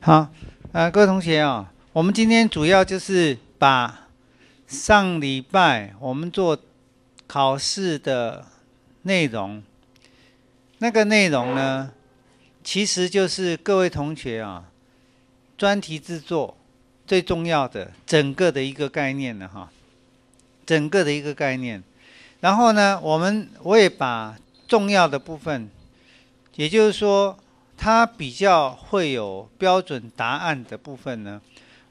好，呃，各位同学哦，我们今天主要就是把上礼拜我们做考试的内容，那个内容呢，其实就是各位同学啊专题制作最重要的整个的一个概念了哈，整个的一个概念。然后呢，我们我也把重要的部分，也就是说。它比较会有标准答案的部分呢，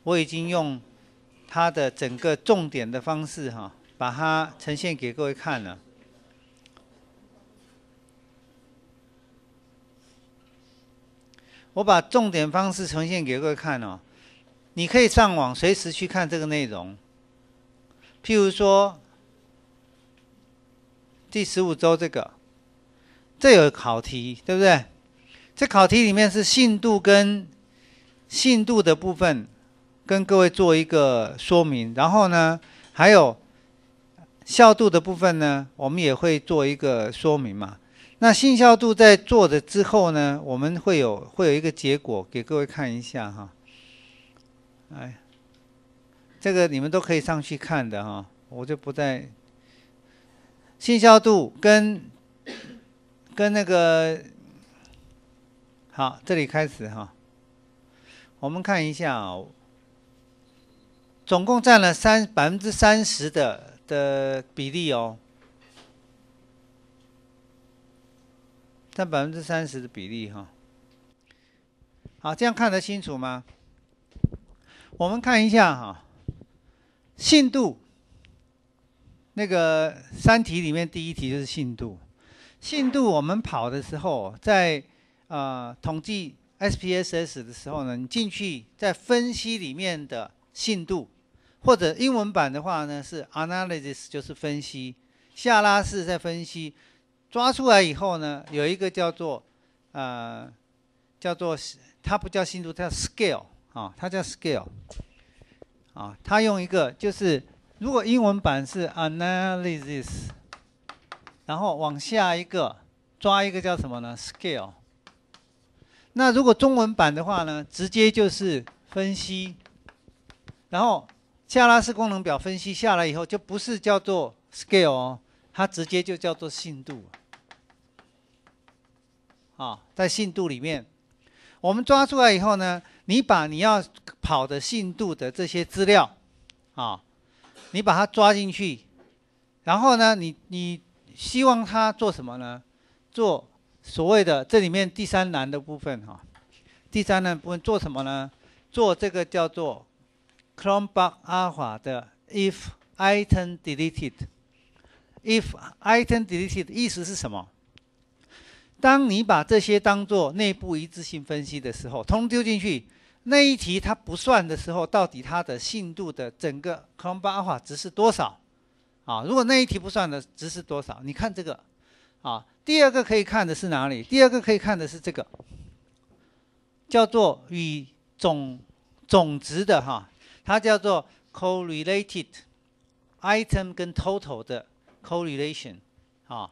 我已经用它的整个重点的方式哈，把它呈现给各位看了。我把重点方式呈现给各位看哦，你可以上网随时去看这个内容。譬如说第十五周这个，这有考题，对不对？这考题里面是信度跟信度的部分，跟各位做一个说明。然后呢，还有效度的部分呢，我们也会做一个说明嘛。那信效度在做的之后呢，我们会有会有一个结果给各位看一下哈。哎，这个你们都可以上去看的哈，我就不再。信效度跟跟那个。好，这里开始哈。我们看一下哦，总共占了三百分之三十的的比例哦，占百分之三十的比例哈。好，这样看得清楚吗？我们看一下哈，信度那个三题里面第一题就是信度，信度我们跑的时候在。呃，统计 SPSS 的时候呢，你进去在分析里面的信度，或者英文版的话呢是 analysis，就是分析，下拉式在分析，抓出来以后呢，有一个叫做呃叫做它不叫信度，它叫 scale 啊，它叫 scale 啊，它用一个就是如果英文版是 analysis，然后往下一个抓一个叫什么呢？scale。那如果中文版的话呢？直接就是分析，然后下拉式功能表分析下来以后，就不是叫做 scale 哦，它直接就叫做信度。啊，在信度里面，我们抓出来以后呢，你把你要跑的信度的这些资料，啊，你把它抓进去，然后呢，你你希望它做什么呢？做。所谓的这里面第三栏的部分哈，第三栏部分做什么呢？做这个叫做 c r o e b a c alpha 的 if item deleted，if item deleted 意思是什么？当你把这些当做内部一致性分析的时候，通丢进去那一题它不算的时候，到底它的信度的整个 c r o e b a c alpha 值是多少？啊，如果那一题不算的值是多少？你看这个。啊，第二个可以看的是哪里？第二个可以看的是这个，叫做与总总值的哈，它叫做 correlated item 跟 total 的 correlation 啊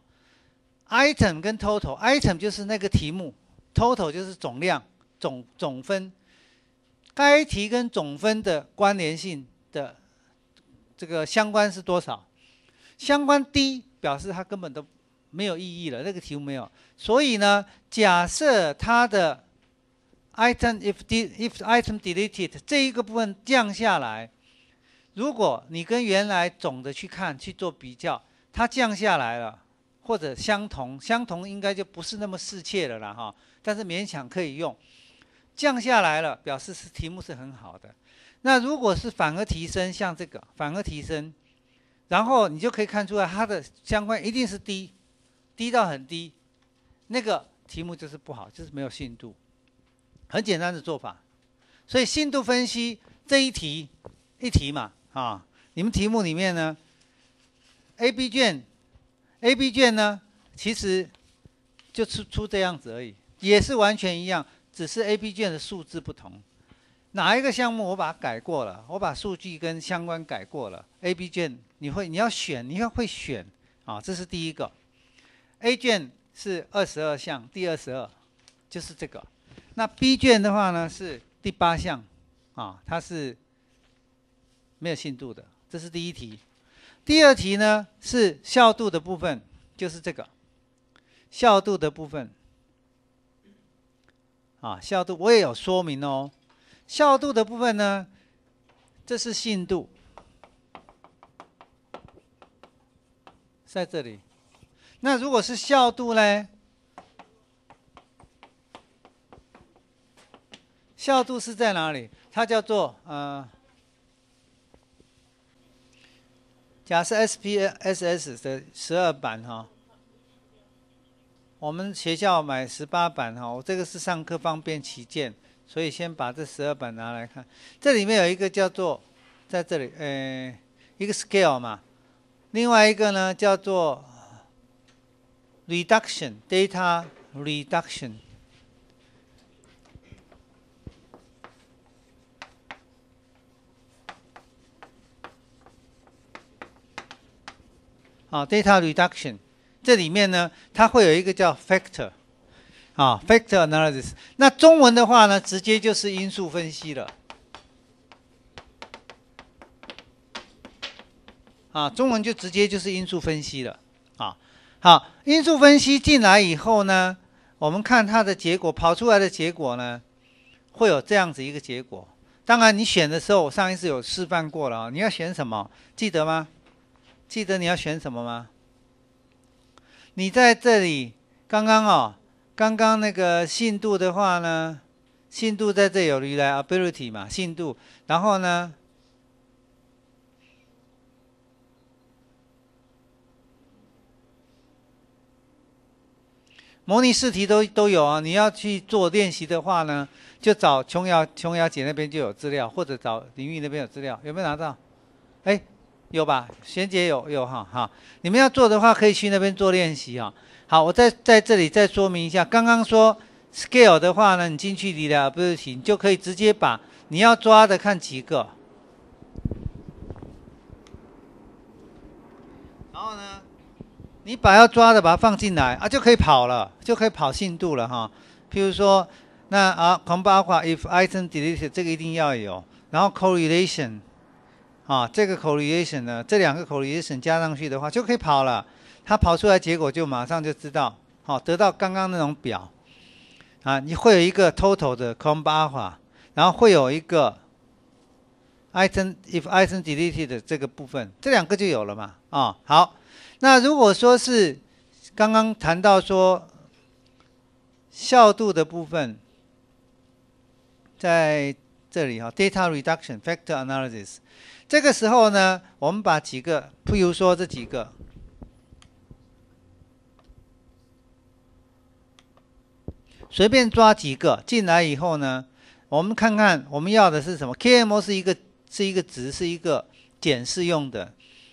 ，item 跟 total，item 就是那个题目，total 就是总量总总分，该题跟总分的关联性的这个相关是多少？相关低表示它根本都。没有意义了，那个题目没有。所以呢，假设它的 item if d if item deleted 这一个部分降下来，如果你跟原来总的去看去做比较，它降下来了，或者相同，相同应该就不是那么适切的了哈。但是勉强可以用，降下来了，表示是题目是很好的。那如果是反而提升，像这个反而提升，然后你就可以看出来它的相关一定是低。低到很低，那个题目就是不好，就是没有信度。很简单的做法，所以信度分析这一题一题嘛啊，你们题目里面呢，A、B 卷，A、B 卷呢其实就出出这样子而已，也是完全一样，只是 A、B 卷的数字不同。哪一个项目我把它改过了，我把数据跟相关改过了。A、B 卷你会你要选，你要会选啊，这是第一个。A 卷是二十二项，第二十二就是这个。那 B 卷的话呢是第八项，啊，它是没有信度的。这是第一题，第二题呢是效度的部分，就是这个效度的部分。啊，效度我也有说明哦。效度的部分呢，这是信度，在这里。那如果是效度呢？效度是在哪里？它叫做呃，假设 SPSS 的十二版哈，我们学校买十八版哈，我这个是上课方便起见，所以先把这十二版拿来看。这里面有一个叫做在这里，呃，一个 scale 嘛，另外一个呢叫做。Reduction, data reduction. 啊 data reduction. 这里面呢，它会有一个叫 factor. 啊 factor analysis. 那中文的话呢，直接就是因素分析了。啊，中文就直接就是因素分析了。啊。好，因素分析进来以后呢，我们看它的结果，跑出来的结果呢，会有这样子一个结果。当然，你选的时候，我上一次有示范过了啊。你要选什么？记得吗？记得你要选什么吗？你在这里刚刚哦，刚刚那个信度的话呢，信度在这有 l i ability 嘛，信度。然后呢？模拟试题都都有啊，你要去做练习的话呢，就找琼瑶琼瑶姐那边就有资料，或者找林玉那边有资料，有没有拿到？哎，有吧？璇姐有有哈哈，你们要做的话可以去那边做练习啊。好，我再在这里再说明一下，刚刚说 scale 的话呢，你进去离的，不是行，就可以直接把你要抓的看几个，然后呢？你把要抓的把它放进来啊，就可以跑了，就可以跑信度了哈。譬如说，那啊 c o m b i n a if item deleted 这个一定要有，然后 correlation 啊，这个 correlation 呢，这两个 correlation 加上去的话就可以跑了。它跑出来结果就马上就知道，好，得到刚刚那种表啊，你会有一个 total 的 c o m b a n e 然后会有一个 item if item deleted 的这个部分，这两个就有了嘛？啊，好。那如果说是刚刚谈到说效度的部分，在这里哦 d a t a reduction factor analysis，这个时候呢，我们把几个，譬如说这几个，随便抓几个进来以后呢，我们看看我们要的是什么，KMO 是一个是一个值，是一个检视用的，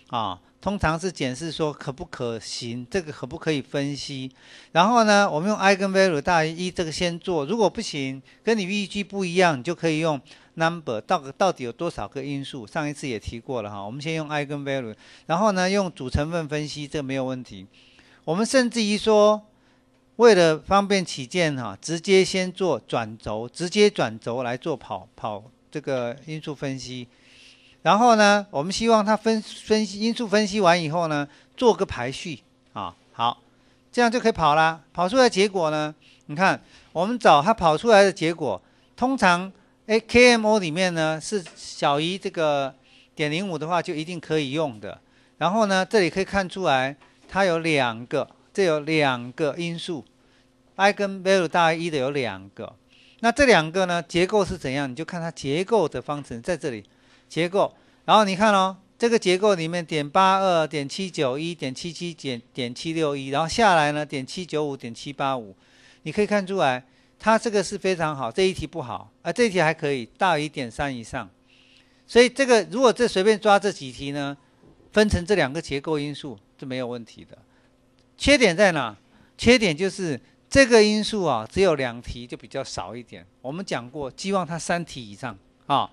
啊。通常是检视说可不可行，这个可不可以分析？然后呢，我们用 eigenvalue 大于一这个先做，如果不行，跟你预计不一样，你就可以用 number 到到底有多少个因素？上一次也提过了哈，我们先用 eigenvalue，然后呢，用主成分分析，这个没有问题。我们甚至于说，为了方便起见哈，直接先做转轴，直接转轴来做跑跑这个因素分析。然后呢，我们希望它分分析因素分析完以后呢，做个排序啊，好，这样就可以跑啦。跑出来结果呢，你看，我们找它跑出来的结果，通常哎，KMO 里面呢是小于这个点零五的话，就一定可以用的。然后呢，这里可以看出来，它有两个，这有两个因素 i 跟 v a l u e 大于一的有两个。那这两个呢，结构是怎样？你就看它结构的方程在这里。结构，然后你看哦，这个结构里面点八二点七九一点七七点点七六一，然后下来呢点七九五点七八五，你可以看出来，它这个是非常好，这一题不好啊，这一题还可以大于点三以上，所以这个如果这随便抓这几题呢，分成这两个结构因素是没有问题的。缺点在哪？缺点就是这个因素啊只有两题就比较少一点，我们讲过，希望它三题以上啊。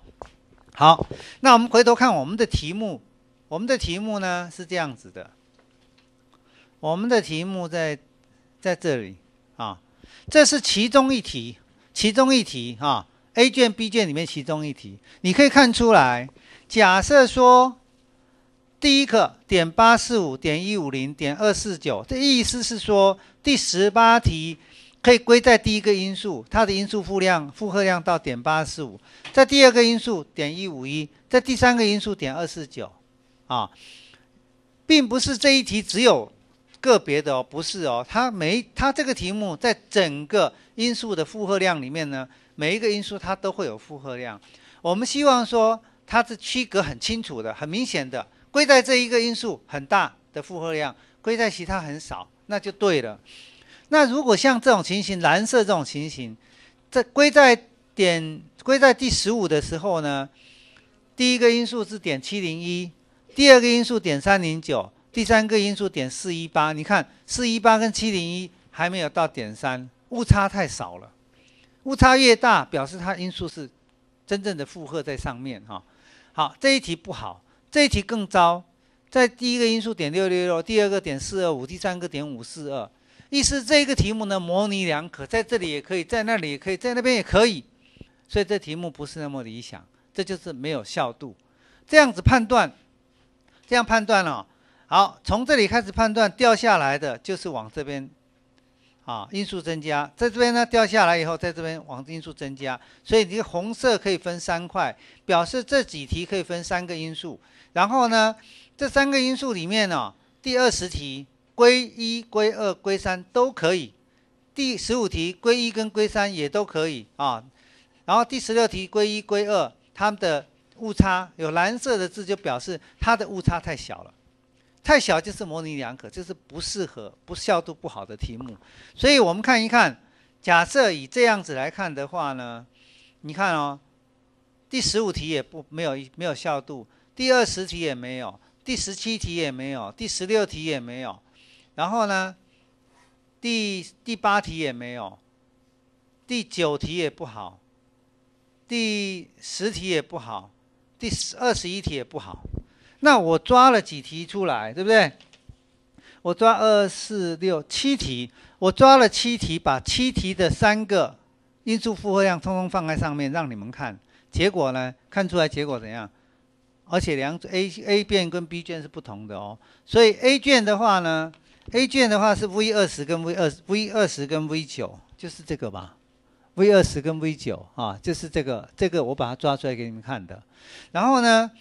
好，那我们回头看我们的题目，我们的题目呢是这样子的，我们的题目在在这里啊，这是其中一题，其中一题啊，A 卷 B 卷里面其中一题，你可以看出来，假设说第一个点八四五点一五零点二四九，这意思是说第十八题。可以归在第一个因素，它的因素负量负荷量到点八四五，在第二个因素点一五一，在第三个因素点二四九，啊，并不是这一题只有个别的哦，不是哦，它每它这个题目在整个因素的负荷量里面呢，每一个因素它都会有负荷量。我们希望说它是区隔很清楚的、很明显的，归在这一个因素很大的负荷量，归在其他很少，那就对了。那如果像这种情形，蓝色这种情形，在归在点归在第十五的时候呢，第一个因素是点七零一，第二个因素点三零九，第三个因素点四一八。你看四一八跟七零一还没有到点三，误差太少了。误差越大，表示它因素是真正的负荷在上面哈。好，这一题不好，这一题更糟。在第一个因素点六六六，第二个点四二五，第三个点五四二。意思，这一个题目呢，模棱两可，在这里也可以，在那里也可以，在那边也可以，所以这题目不是那么理想，这就是没有效度。这样子判断，这样判断了，好，从这里开始判断，掉下来的就是往这边，啊，因素增加，在这边呢，掉下来以后，在这边往因素增加，所以你红色可以分三块，表示这几题可以分三个因素。然后呢，这三个因素里面呢，第二十题。归一、归二、归三都可以。第十五题归一跟归三也都可以啊。然后第十六题归一、归二，它的误差有蓝色的字就表示它的误差太小了，太小就是模棱两可，就是不适合、不效度不好的题目。所以我们看一看，假设以这样子来看的话呢，你看哦，第十五题也不没有没有效度，第二十题也没有，第十七题也没有，第十六题也没有。然后呢，第第八题也没有，第九题也不好，第十题也不好，第十二十一题也不好。那我抓了几题出来，对不对？我抓二四六七题，我抓了七题，把七题的三个因素复合量通通放在上面让你们看。结果呢，看出来结果怎样？而且两 A A 卷跟 B 卷是不同的哦，所以 A 卷的话呢。A 卷的话是 V 二十跟 V 二十 V 二十跟 V 九，就是这个吧？V 二十跟 V 九啊，就是这个，这个我把它抓出来给你们看的。然后呢，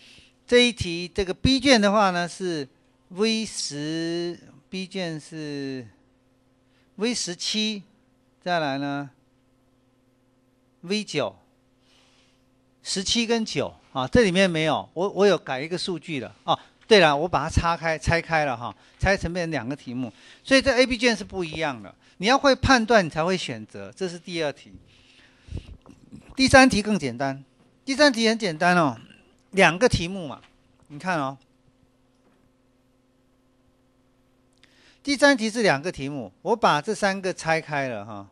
这一题这个 B 卷的话呢是 V 十，B 卷是 V 十七，再来呢 V 九，十七跟九啊，这里面没有，我我有改一个数据了啊。对了，我把它拆开、拆开了哈，拆成变成两个题目，所以这 A、B 卷是不一样的。你要会判断，你才会选择，这是第二题。第三题更简单，第三题很简单哦，两个题目嘛，你看哦。第三题是两个题目，我把这三个拆开了哈。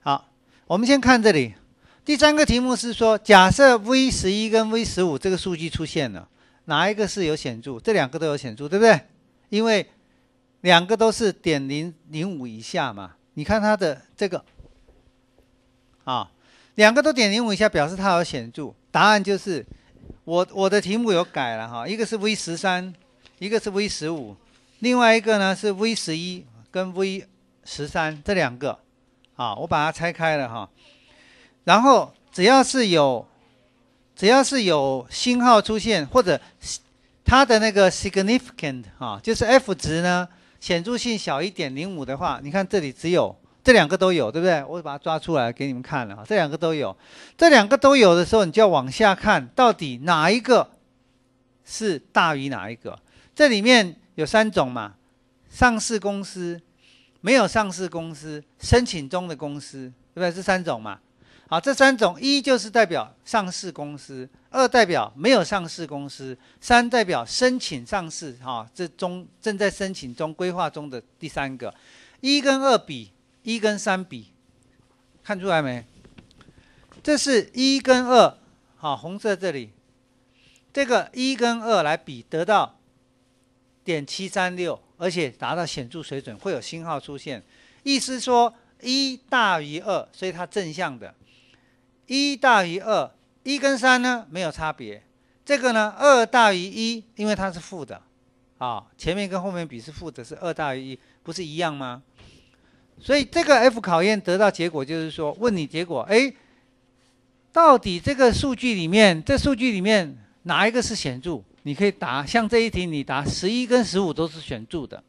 好，我们先看这里。第三个题目是说，假设 V 十一跟 V 十五这个数据出现了，哪一个是有显著？这两个都有显著，对不对？因为两个都是点零零五以下嘛。你看它的这个，啊，两个都点零五以下，表示它有显著。答案就是我我的题目有改了哈，一个是 V 十三，一个是 V 十五，另外一个呢是 V 十一跟 V 十三这两个，啊，我把它拆开了哈。然后只要是有，只要是有星号出现，或者它的那个 significant 啊，就是 F 值呢显著性小一点零五的话，你看这里只有这两个都有，对不对？我把它抓出来给你们看了啊，这两个都有，这两个都有的时候，你就要往下看，到底哪一个是大于哪一个？这里面有三种嘛：上市公司、没有上市公司、申请中的公司，对不对？这三种嘛。啊，这三种，一就是代表上市公司，二代表没有上市公司，三代表申请上市。哈，这中正在申请中、规划中的第三个，一跟二比，一跟三比，看出来没？这是一跟二，哈，红色这里，这个一跟二来比得到点七三六，而且达到显著水准，会有星号出现，意思说一大于二，所以它正向的。一大于二，一跟三呢没有差别。这个呢，二大于一，因为它是负的，啊，前面跟后面比是负的，是二大于一，不是一样吗？所以这个 F 考验得到结果就是说，问你结果，哎，到底这个数据里面，这数据里面哪一个是显著？你可以答，像这一题，你答十一跟十五都是显著的。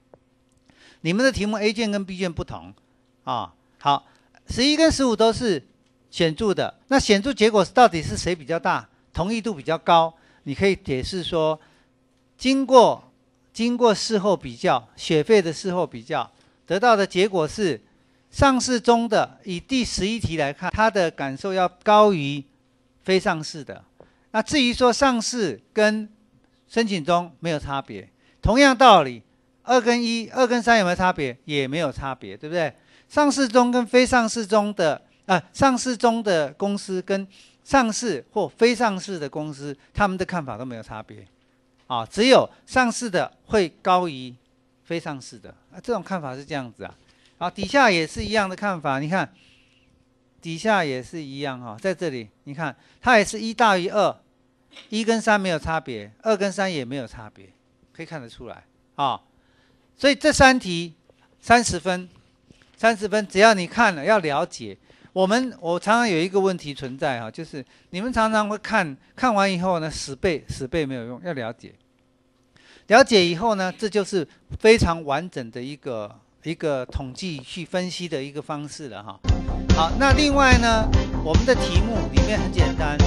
你们的题目 A 卷跟 B 卷不同，啊，好，十一跟十五都是。显著的那显著结果到底是谁比较大，同意度比较高？你可以解释说，经过经过事后比较，学费的事后比较得到的结果是，上市中的以第十一题来看，他的感受要高于非上市的。那至于说上市跟申请中没有差别，同样道理，二跟一、二跟三有没有差别？也没有差别，对不对？上市中跟非上市中的。啊，上市中的公司跟上市或非上市的公司，他们的看法都没有差别，啊，只有上市的会高于非上市的，啊，这种看法是这样子啊，啊，底下也是一样的看法，你看，底下也是一样哈，在这里，你看，它也是一大于二，一跟三没有差别，二跟三也没有差别，可以看得出来，啊，所以这三题三十分，三十分只要你看了要了解。我们我常常有一个问题存在哈，就是你们常常会看看完以后呢，死背死背没有用，要了解，了解以后呢，这就是非常完整的一个一个统计去分析的一个方式了哈。好，那另外呢，我们的题目里面很简单。